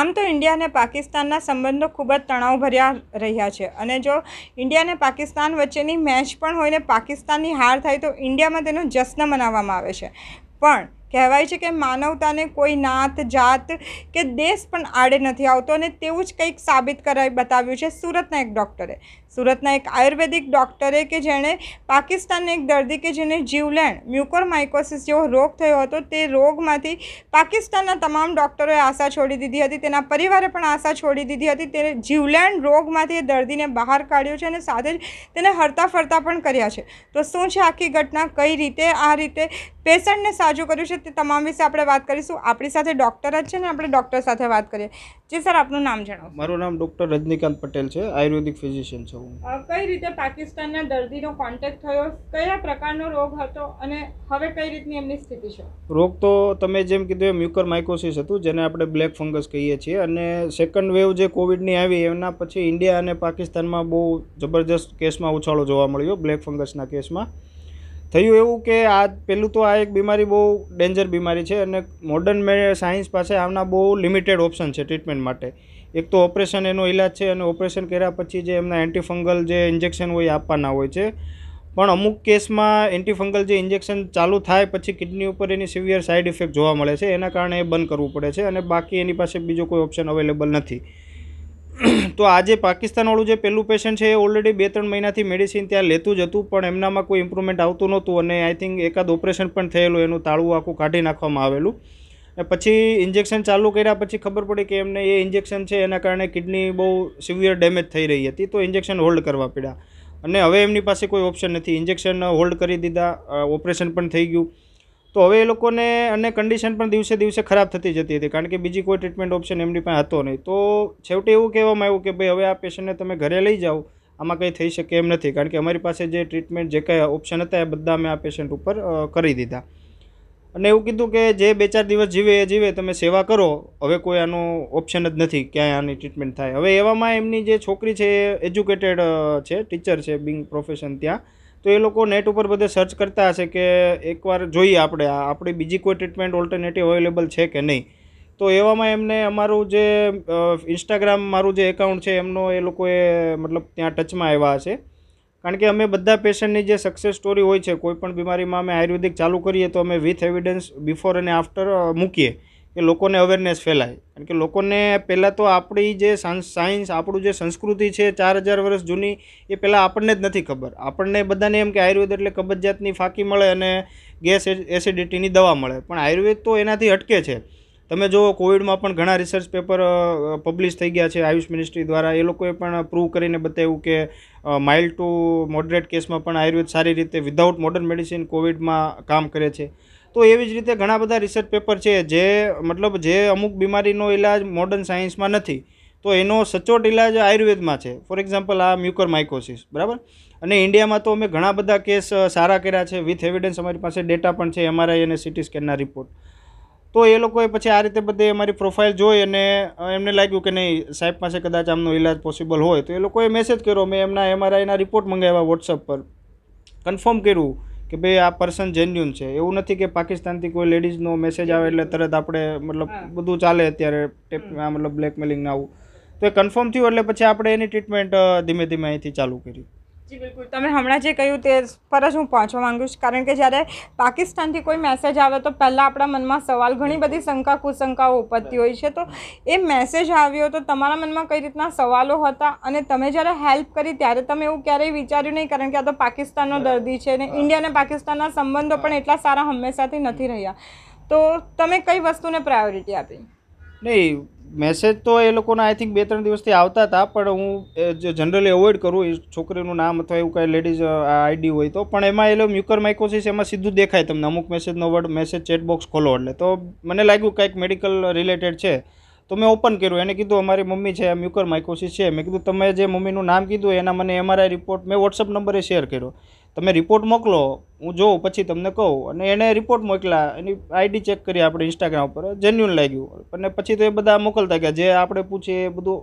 આમ તો ઇન્ડિયા અને પાકિસ્તાનના સંબંધો ખૂબ જ તણાવભર્યા રહ્યા છે અને જો ઇન્ડિયા અને પાકિસ્તાન વચ્ચેની મેચ પણ હોય ને પાકિસ્તાનની હાર થાય તો ઇન્ડિયામાં તેનો જશ્ન મનાવવામાં આવે છે પણ કહેવાય છે કે માનવતાને કોઈ નાત જાત કે દેશ પણ આડે નથી આવતો અને તેવું જ કંઈક સાબિત કરાવી બતાવ્યું છે સુરતના એક ડૉક્ટરે સુરતના એક આયુર્વેદિક ડૉક્ટરે કે જેણે પાકિસ્તાનના એક દર્દી કે જેને જીવલેણ માઇકોસિસ જેવો રોગ થયો હતો તે રોગમાંથી પાકિસ્તાનના તમામ ડૉક્ટરોએ આશા છોડી દીધી હતી તેના પરિવારે પણ આશા છોડી દીધી હતી તેને જીવલેણ રોગમાંથી એ દર્દીને બહાર કાઢ્યો છે અને સાથે જ તેને હરતા ફરતા પણ કર્યા છે તો શું છે આખી ઘટના કઈ રીતે આ રીતે પેશન્ટને સાજો કર્યું છે તે તમામ વિશે આપણે વાત કરીશું આપણી સાથે ડૉક્ટર જ છે ને આપણે ડૉક્ટર સાથે વાત કરીએ જે સર આપનું નામ જણાવો મારું નામ ડૉક્ટર રજનીકાંત પટેલ છે આયુર્વેદિક ફિઝિશિયન છું કઈ રીતે પાકિસ્તાનના દર્દીનો કોન્ટેક્ટ થયો કયા પ્રકારનો રોગ હતો અને હવે કઈ રીતની એમની સ્થિતિ છે રોગ તો તમે જેમ કીધું એ મ્યુકર માઇકોસિસ હતું જેને આપણે બ્લેક ફંગસ કહીએ છીએ અને સેકન્ડ વેવ જે કોવિડની આવી એના પછી ઇન્ડિયા અને પાકિસ્તાનમાં બહુ જબરજસ્ત કેસમાં ઉછાળો જોવા મળ્યો બ્લેક ફંગસના કેસમાં થયું એવું કે આ પહેલું તો આ એક બીમારી બહુ ડેન્જર બીમારી છે અને મોડર્ન મે સાયન્સ પાસે આમના બહુ લિમિટેડ ઓપ્શન છે ટ્રીટમેન્ટ માટે એક તો ઓપરેશન એનો ઇલાજ છે અને ઓપરેશન કર્યા પછી જે એમના એન્ટીફંગલ જે ઇન્જેક્શન હોય આપવાના હોય છે પણ અમુક કેસમાં એન્ટીફંગલ જે ઇન્જેક્શન ચાલુ થાય પછી કિડની ઉપર એની સિવિયર સાઇડ ઇફેક્ટ જોવા મળે છે એના કારણે એ બંધ કરવું પડે છે અને બાકી એની પાસે બીજો કોઈ ઓપ્શન અવેલેબલ નથી તો આજે પાકિસ્તાનવાળું જે પહેલું પેશન્ટ છે એ ઓલરેડી બે ત્રણ મહિનાથી મેડિસિન ત્યાં લેતું જ હતું પણ એમનામાં કોઈ ઇમ્પ્રુવમેન્ટ આવતું નહોતું અને આઈ થિંક એકાદ ઓપરેશન પણ થયેલું એનું તાળું આખું કાઢી નાખવામાં આવેલું પછી ઇન્જેક્શન ચાલુ કર્યા પછી ખબર પડી કે એમને એ ઇન્જેક્શન છે એના કારણે કિડની બહુ સિવિયર ડેમેજ થઈ રહી હતી તો ઇન્જેક્શન હોલ્ડ કરવા પડ્યા અને હવે એમની પાસે કોઈ ઓપ્શન નથી ઇન્જેક્શન હોલ્ડ કરી દીધા ઓપરેશન પણ થઈ ગયું તો હવે એ લોકોને અને કન્ડિશન પણ દિવસે દિવસે ખરાબ થતી જતી હતી કારણ કે બીજી કોઈ ટ્રીટમેન્ટ ઓપ્શન એમની પાસે હતો નહીં તો છેવટે એવું કહેવામાં આવ્યું કે ભાઈ હવે આ પેશન્ટને તમે ઘરે લઈ જાઓ આમાં કંઈ થઈ શકે એમ નથી કારણ કે અમારી પાસે જે ટ્રીટમેન્ટ જે કંઈ ઓપ્શન હતા એ બધા અમે આ પેશન્ટ ઉપર કરી દીધા અને એવું કીધું કે જે બે ચાર દિવસ જીવે એ જીવે તમે સેવા કરો હવે કોઈ આનો ઓપ્શન જ નથી ક્યાંય આની ટ્રીટમેન્ટ થાય હવે એવામાં એમની જે છોકરી છે એ એજ્યુકેટેડ છે ટીચર છે બિંગ પ્રોફેશન ત્યાં તો એ લોકો નેટ ઉપર બધે સર્ચ કરતા હશે કે એકવાર જોઈએ આપણે આપણી બીજી કોઈ ટ્રીટમેન્ટ ઓલ્ટરનેટિવ અવેલેબલ છે કે નહીં તો એવામાં એમને અમારું જે ઇન્સ્ટાગ્રામ મારું જે એકાઉન્ટ છે એમનો એ લોકોએ મતલબ ત્યાં ટચમાં આવ્યા હશે કારણ કે અમે બધા પેશન્ટની જે સક્સેસ સ્ટોરી હોય છે કોઈપણ બીમારીમાં અમે આયુર્વેદિક ચાલુ કરીએ તો અમે વિથ એવિડન્સ બિફોર અને આફ્ટર મૂકીએ કે લોકોને અવેરનેસ ફેલાય કારણ કે લોકોને પહેલાં તો આપણી જે સાયન્સ આપણું જે સંસ્કૃતિ છે ચાર હજાર વર્ષ જૂની એ પહેલાં આપણને જ નથી ખબર આપણને બધાને એમ કે આયુર્વેદ એટલે કબજિયાતની ફાંકી મળે અને ગેસ એસિડિટીની દવા મળે પણ આયુર્વેદ તો એનાથી અટકે છે તમે જુઓ કોવિડમાં પણ ઘણા રિસર્ચ પેપર પબ્લિશ થઈ ગયા છે આયુષ મિનિસ્ટ્રી દ્વારા એ લોકોએ પણ પ્રૂવ કરીને બતાવ્યું કે માઇલ્ડ ટુ મોડરેટ કેસમાં પણ આયુર્વેદ સારી રીતે વિધાઉટ મોડર્ન મેડિસિન કોવિડમાં કામ કરે છે તો એવી જ રીતે ઘણા બધા રિસર્ચ પેપર છે જે મતલબ જે અમુક બીમારીનો ઇલાજ મોડર્ન સાયન્સમાં નથી તો એનો સચોટ ઇલાજ આયુર્વેદમાં છે ફોર એક્ઝામ્પલ આ મ્યુકર માઇકોસિસ બરાબર અને ઇન્ડિયામાં તો અમે ઘણા બધા કેસ સારા કર્યા છે વિથ એવિડન્સ અમારી પાસે ડેટા પણ છે એમઆરઆઈ અને સિટી સ્કેનના રિપોર્ટ તો એ લોકોએ પછી આ રીતે બધી અમારી પ્રોફાઇલ જોઈ અને એમને લાગ્યું કે નહીં સાહેબ પાસે કદાચ આમનો ઇલાજ પોસિબલ હોય તો એ લોકોએ મેસેજ કર્યો મેં એમના એમઆરઆઈના રિપોર્ટ મંગાવ્યા વોટ્સઅપ પર કન્ફર્મ કર્યું કે ભાઈ આ પર્સન જેન્યુન છે એવું નથી કે પાકિસ્તાનથી કોઈ લેડીઝનો મેસેજ આવે એટલે તરત આપણે મતલબ બધું ચાલે અત્યારે આ મતલબ બ્લેકમેલિંગ આવું તો એ કન્ફર્મ થયું એટલે પછી આપણે એની ટ્રીટમેન્ટ ધીમે ધીમે અહીંથી ચાલુ કરી જી બિલકુલ તમે હમણાં જે કહ્યું તે પર જ હું પહોંચવા માંગુ છું કારણ કે જ્યારે પાકિસ્તાનથી કોઈ મેસેજ આવે તો પહેલાં આપણા મનમાં સવાલ ઘણી બધી શંકા કુશંકાઓ ઉપજતી હોય છે તો એ મેસેજ આવ્યો તો તમારા મનમાં કઈ રીતના સવાલો હતા અને તમે જ્યારે હેલ્પ કરી ત્યારે તમે એવું ક્યારેય વિચાર્યું નહીં કારણ કે આ તો પાકિસ્તાનનો દર્દી છે અને ઇન્ડિયા અને પાકિસ્તાનના સંબંધો પણ એટલા સારા હંમેશાથી નથી રહ્યા તો તમે કઈ વસ્તુને પ્રાયોરિટી આપી નહીં મેસેજ તો એ લોકોના આઈ થિંક બે ત્રણ દિવસથી આવતા હતા પણ હું જનરલી અવોઇડ કરું એ છોકરીનું નામ અથવા એવું કાંઈ લેડીઝ આઈડી હોય તો પણ એમાં એ લોકો મ્યુકર માઇકોસિસ એમાં સીધું દેખાય તમને અમુક મેસેજનો વર્ડ મેસેજ ચેટબોક્સ ખોલો એટલે તો મને લાગ્યું કાંઈક મેડિકલ રિલેટેડ છે તો મેં ઓપન કર્યું એને કીધું અમારી મમ્મી છે મ્યુકર માઇકોસિસ છે મેં કીધું તમે જે મમ્મીનું નામ કીધું એના મને એમઆરઆઈ રિપોર્ટ મેં વોટ્સઅપ નંબરે શેર કર્યો તમે રિપોર્ટ મોકલો હું જોઉં પછી તમને કહું અને એણે રિપોર્ટ મોકલા એની આઈડી ચેક કરી આપણે ઇન્સ્ટાગ્રામ ઉપર જેન્યુન લાગ્યું અને પછી તો એ બધા મોકલતા ગયા જે આપણે પૂછીએ એ બધું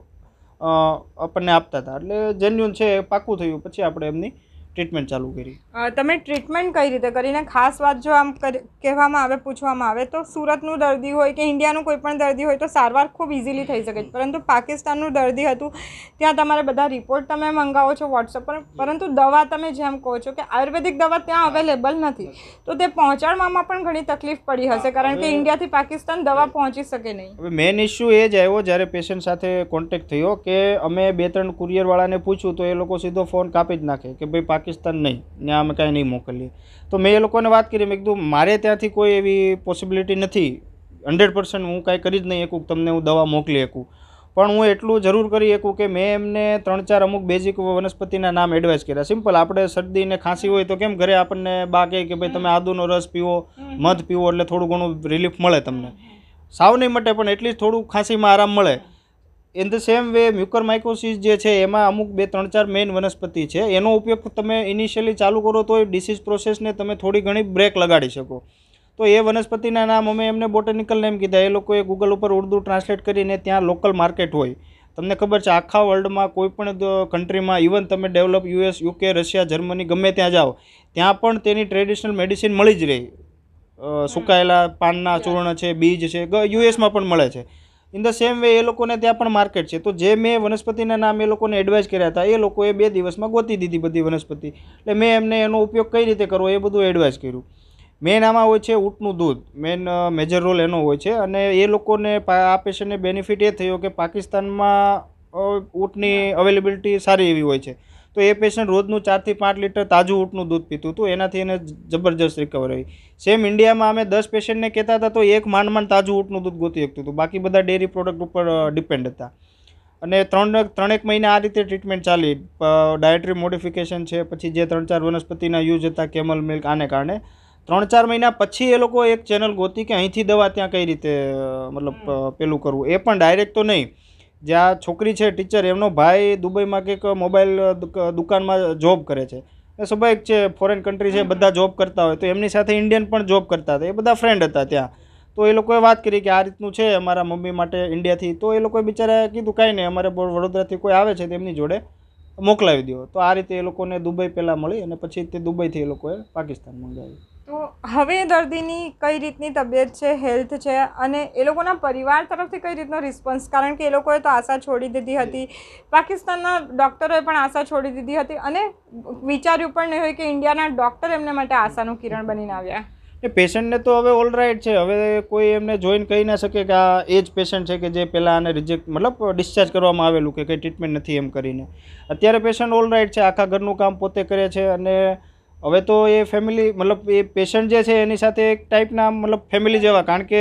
આપણને આપતા હતા એટલે જેન્યુન છે એ પાક્કું થયું પછી આપણે એમની ટ્રીટમેન્ટ ચાલુ કરી તમે ટ્રીટમેન્ટ કઈ રીતે કરીને ખાસ વાત જો આમ કહેવામાં આવે પૂછવામાં આવે તો સુરતનું દર્દી હોય કે ઇન્ડિયાનું કોઈ પણ દર્દી હોય તો સારવાર ખૂબ ઇઝીલી થઈ શકે છે પરંતુ પાકિસ્તાનનું દર્દી હતું ત્યાં તમારે બધા રિપોર્ટ તમે મંગાવો છો વોટ્સઅપ પર પરંતુ દવા તમે જેમ કહો છો કે આયુર્વેદિક દવા ત્યાં અવેલેબલ નથી તો તે પહોંચાડવામાં પણ ઘણી તકલીફ પડી હશે કારણ કે ઇન્ડિયાથી પાકિસ્તાન દવા પહોંચી શકે નહીં હવે મેઇન ઇસ્યુ એ જ આવ્યો જ્યારે પેશન્ટ સાથે કોન્ટેક્ટ થયો કે અમે બે ત્રણ કુરિયરવાળાને પૂછ્યું તો એ લોકો સીધો ફોન કાપી જ નાખે કે ભાઈ પાકિસ્તાન નહીં ને અમે કાંઈ નહીં મોકલીએ તો મેં એ લોકોને વાત કરી મેં કીધું મારે ત્યાંથી કોઈ એવી પોસિબિલિટી નથી હંડ્રેડ પર્સન્ટ હું કાંઈ કરી જ નહીં શકું તમને હું દવા મોકલી શકું પણ હું એટલું જરૂર કરી શકું કે મેં એમને ત્રણ ચાર અમુક બેઝિક વનસ્પતિના નામ એડવાઇસ કર્યા સિમ્પલ આપણે શરદી ને ખાંસી હોય તો કેમ ઘરે આપણને બા કહે કે ભાઈ તમે આદુનો રસ પીવો મધ પીવો એટલે થોડું ઘણું રિલીફ મળે તમને સાવ નહીં માટે પણ એટલી થોડું ખાંસીમાં આરામ મળે in the same way mucormycosis જે છે એમાં અમુક બે ત્રણ ચાર મેઇન વનસ્પતિ છે એનો ઉપયોગ તમે ઇનિશિયલી ચાલુ કરો તો એ ડિસીઝ પ્રોસેસને તમે થોડી ઘણી બ્રેક લગાડી શકો તો એ વનસ્પતિના નામ અમે એમને બોટેનિકલ નેમ કીધા એ લોકોએ ગૂગલ ઉપર ઉર્દુ ટ્રાન્સલેટ કરીને ત્યાં લોકલ માર્કેટ હોય તમને ખબર છે આખા વર્લ્ડમાં કોઈ પણ કન્ટ્રીમાં ઇવન તમે develop US UK Russia Germany ગમે ત્યાં જાઓ ત્યાં પણ તેની ટ્રેડિશનલ મેડિસિન મળી જ રહી સુકાયેલા પાનના ચૂર્ણ છે બીજ છે યુએસમાં પણ મળે છે ઇન ધ સેમ વે એ લોકોને ત્યાં પણ માર્કેટ છે તો જે મેં વનસ્પતિના નામ એ લોકોને એડવાઇઝ કર્યા હતા એ લોકોએ બે દિવસમાં ગોતી દીધી બધી વનસ્પતિ એટલે મેં એમને એનો ઉપયોગ કઈ રીતે કરવો એ બધું એડવાઇસ કર્યું મેન આમાં હોય છે ઊંટનું દૂધ મેન મેજર રોલ એનો હોય છે અને એ લોકોને આ પેશન્ટને બેનિફિટ એ થયો કે પાકિસ્તાનમાં ઊંટની અવેલેબિલિટી સારી એવી હોય છે તો એ પેશન્ટ રોજનું ચારથી પાંચ લીટર તાજું ઊંટનું દૂધ પીતું હતું એનાથી એને જબરજસ્ત રિકવર આવી સેમ ઇન્ડિયામાં અમે દસ પેશન્ટને કહેતા હતા તો એક માંડ માંડ તાજું ઊંટનું દૂધ ગોતી શકતું હતું બાકી બધા ડેરી પ્રોડક્ટ ઉપર ડિપેન્ડ હતા અને ત્રણ ત્રણેક મહિના આ રીતે ટ્રીટમેન્ટ ચાલી ડાયટરી મોડિફિકેશન છે પછી જે ત્રણ ચાર વનસ્પતિના યુઝ હતા કેમલ મિલ્ક આને કારણે ત્રણ ચાર મહિના પછી એ લોકો એક ચેનલ ગોતી કે અહીંથી દવા ત્યાં કઈ રીતે મતલબ પેલું કરવું એ પણ ડાયરેક્ટ તો નહીં જે આ છોકરી છે ટીચર એમનો ભાઈ દુબઈમાં કંઈક મોબાઈલ દુકાનમાં જોબ કરે છે એ સ્વાભાવિક છે ફોરેન કન્ટ્રી છે બધા જોબ કરતા હોય તો એમની સાથે ઇન્ડિયન પણ જોબ કરતા હતા એ બધા ફ્રેન્ડ હતા ત્યાં તો એ લોકોએ વાત કરી કે આ રીતનું છે અમારા મમ્મી માટે ઇન્ડિયાથી તો એ લોકોએ બિચારા કીધું કાંઈ નહીં અમારે વડોદરાથી કોઈ આવે છે તેમની જોડે મોકલાવી દો તો આ રીતે એ લોકોને દુબઈ પહેલાં મળી અને પછી તે દુબઈથી એ લોકોએ પાકિસ્તાન મંગાવ્યું તો હવે દર્દીની કઈ રીતની તબિયત છે હેલ્થ છે અને એ લોકોના પરિવાર તરફથી કઈ રીતનો રિસ્પોન્સ કારણ કે એ લોકોએ તો આશા છોડી દીધી હતી પાકિસ્તાનના ડૉક્ટરોએ પણ આશા છોડી દીધી હતી અને વિચાર્યું પણ નહીં હોય કે ઇન્ડિયાના ડૉક્ટર એમને માટે આશાનું કિરણ બનીને આવ્યા એ પેશન્ટને તો હવે ઓલરાઇટ છે હવે કોઈ એમને જોઈન કહી ના શકે કે આ એ જ પેશન્ટ છે કે જે પહેલાં આને રિજેક્ટ મતલબ ડિસ્ચાર્જ કરવામાં આવેલું કે કંઈ ટ્રીટમેન્ટ નથી એમ કરીને અત્યારે પેશન્ટ ઓલરાઇટ છે આખા ઘરનું કામ પોતે કરે છે અને હવે તો એ ફેમિલી મતલબ એ પેશન્ટ જે છે એની સાથે એક ટાઈપના મતલબ ફેમિલી જેવા કારણ કે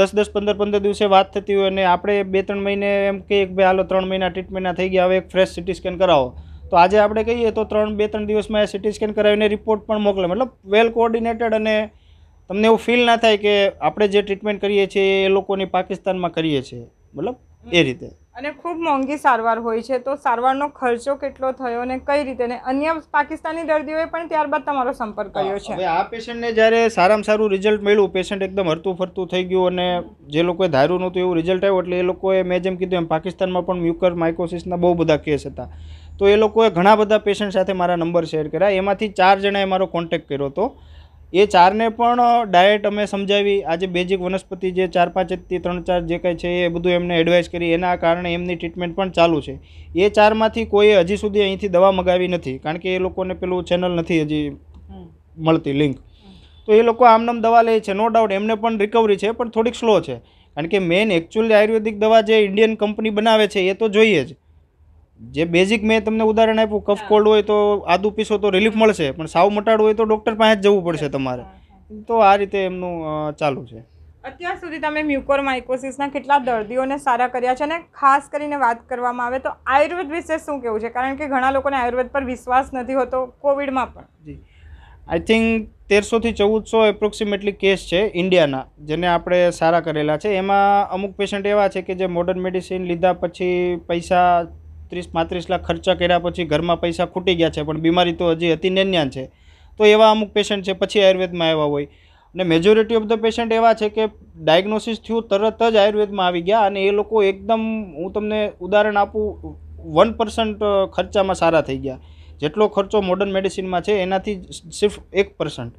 દસ દસ પંદર પંદર દિવસે વાત થતી હોય અને આપણે બે ત્રણ મહિને એમ કહીએ કે ભાઈ હાલો ત્રણ મહિના ટ્રીટમેન્ટના થઈ ગયા હવે એક ફ્રેશ સિટી સ્કેન કરાવો તો આજે આપણે કહીએ તો ત્રણ બે ત્રણ દિવસમાં એ સિટી સ્કેન કરાવીને રિપોર્ટ પણ મોકલે મતલબ વેલ કોઓર્ડિનેટેડ અને તમને એવું ફીલ ના થાય કે આપણે જે ટ્રીટમેન્ટ કરીએ છીએ એ લોકોની પાકિસ્તાનમાં કરીએ છીએ મતલબ એ રીતે અને ખૂબ મોંઘી સારવાર હોય છે તો સારવારનો ખર્ચો કેટલો થયો અને કઈ રીતે ને અન્ય પાકિસ્તાની દર્દીઓએ પણ ત્યારબાદ તમારો સંપર્ક કર્યો છે હવે આ પેશન્ટને જ્યારે સારામાં સારું રિઝલ્ટ મળ્યું પેશન્ટ એકદમ હરતું ફરતું થઈ ગયું અને જે લોકોએ ધાર્યું નહોતું એવું રિઝલ્ટ આવ્યું એટલે એ લોકોએ મેં જેમ કીધું એમ પાકિસ્તાનમાં પણ મ્યુકર માઇકોસિસના બહુ બધા કેસ હતા તો એ લોકોએ ઘણા બધા પેશન્ટ સાથે મારા નંબર શેર કર્યા એમાંથી ચાર જણાએ મારો કોન્ટેક્ટ કર્યો હતો એ ચારને પણ ડાયટ અમે સમજાવી આજે બેઝિક વનસ્પતિ જે ચાર પાંચથી ત્રણ ચાર જે કંઈ છે એ બધું એમને એડવાઇસ કરી એના કારણે એમની ટ્રીટમેન્ટ પણ ચાલુ છે એ ચારમાંથી કોઈએ હજી સુધી અહીંથી દવા મગાવી નથી કારણ કે એ લોકોને પેલું ચેનલ નથી હજી મળતી લિંક તો એ લોકો આમનામ દવા લે છે નો ડાઉટ એમને પણ રિકવરી છે પણ થોડીક સ્લો છે કારણ કે મેઇન એકચ્યુઅલી આયુર્વેદિક દવા જે ઇન્ડિયન કંપની બનાવે છે એ તો જોઈએ જ જે બેઝિક મેં તમને ઉદાહરણ આપ્યું કફ કોલ્ડ હોય તો આદુ પીસો તો રિલીફ મળશે પણ સાવ મટાડવું હોય તો ડૉક્ટર પાસે જ જવું પડશે તમારે તો આ રીતે એમનું ચાલુ છે અત્યાર સુધી તમે મ્યુકોર માઇકોસિસના કેટલા દર્દીઓને સારા કર્યા છે અને ખાસ કરીને વાત કરવામાં આવે તો આયુર્વેદ વિશે શું કહેવું છે કારણ કે ઘણા લોકોને આયુર્વેદ પર વિશ્વાસ નથી હોતો કોવિડમાં પણ જી આઈ થિંક તેરસોથી ચૌદસો એપ્રોક્સિમેટલી કેસ છે ઇન્ડિયાના જેને આપણે સારા કરેલા છે એમાં અમુક પેશન્ટ એવા છે કે જે મોડર્ન મેડિસિન લીધા પછી પૈસા ત્રીસ પાંત્રીસ લાખ ખર્ચા કર્યા પછી ઘરમાં પૈસા ખૂટી ગયા છે પણ બીમારી તો હજી હતી નેન્યાન છે તો એવા અમુક પેશન્ટ છે પછી આયુર્વેદમાં આવ્યા હોય અને મેજોરિટી ઓફ ધ પેશન્ટ એવા છે કે ડાયગ્નોસિસ થયું તરત જ આયુર્વેદમાં આવી ગયા અને એ લોકો એકદમ હું તમને ઉદાહરણ આપું વન પર્સન્ટ ખર્ચામાં સારા થઈ ગયા જેટલો ખર્ચો મોડર્ન મેડિસિનમાં છે એનાથી સિર્ફ એક પર્સન્ટ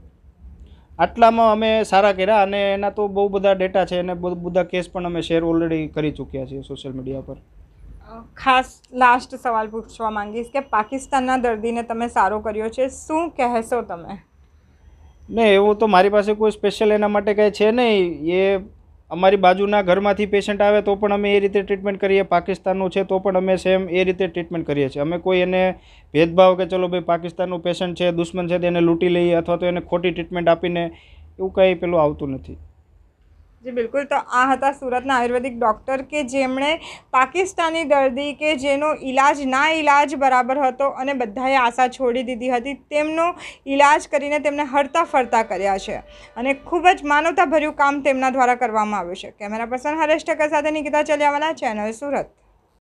આટલામાં અમે સારા કર્યા અને એના તો બહુ બધા ડેટા છે અને બહુ બધા કેસ પણ અમે શેર ઓલરેડી કરી ચૂક્યા છીએ સોશિયલ મીડિયા પર ખાસ લાસ્ટ સવાલ પૂછવા માંગીશ કે પાકિસ્તાનના દર્દીને તમે સારો કર્યો છે શું કહેશો તમે ને એવું તો મારી પાસે કોઈ સ્પેશિયલ એના માટે કંઈ છે નહીં એ અમારી બાજુના ઘરમાંથી પેશન્ટ આવે તો પણ અમે એ રીતે ટ્રીટમેન્ટ કરીએ પાકિસ્તાનનું છે તો પણ અમે સેમ એ રીતે ટ્રીટમેન્ટ કરીએ છીએ અમે કોઈ એને ભેદભાવ કે ચલો ભાઈ પાકિસ્તાનનું પેશન્ટ છે દુશ્મન છે તેને લૂંટી લઈએ અથવા તો એને ખોટી ટ્રીટમેન્ટ આપીને એવું કંઈ પેલું આવતું નથી જી બિલકુલ તો આ હતા સુરતના આયુર્વેદિક ડૉક્ટર કે જેમણે પાકિસ્તાની દર્દી કે જેનો ઇલાજ ના ઇલાજ બરાબર હતો અને બધાએ આશા છોડી દીધી હતી તેમનો ઇલાજ કરીને તેમને હરતા ફરતા કર્યા છે અને ખૂબ જ માનવતાભર્યું કામ તેમના દ્વારા કરવામાં આવ્યું છે કેમેરા પર્સન હરેશ ઠક્કર સાથે નિકિતા ચલિયાવાલા ચેનલ સુરત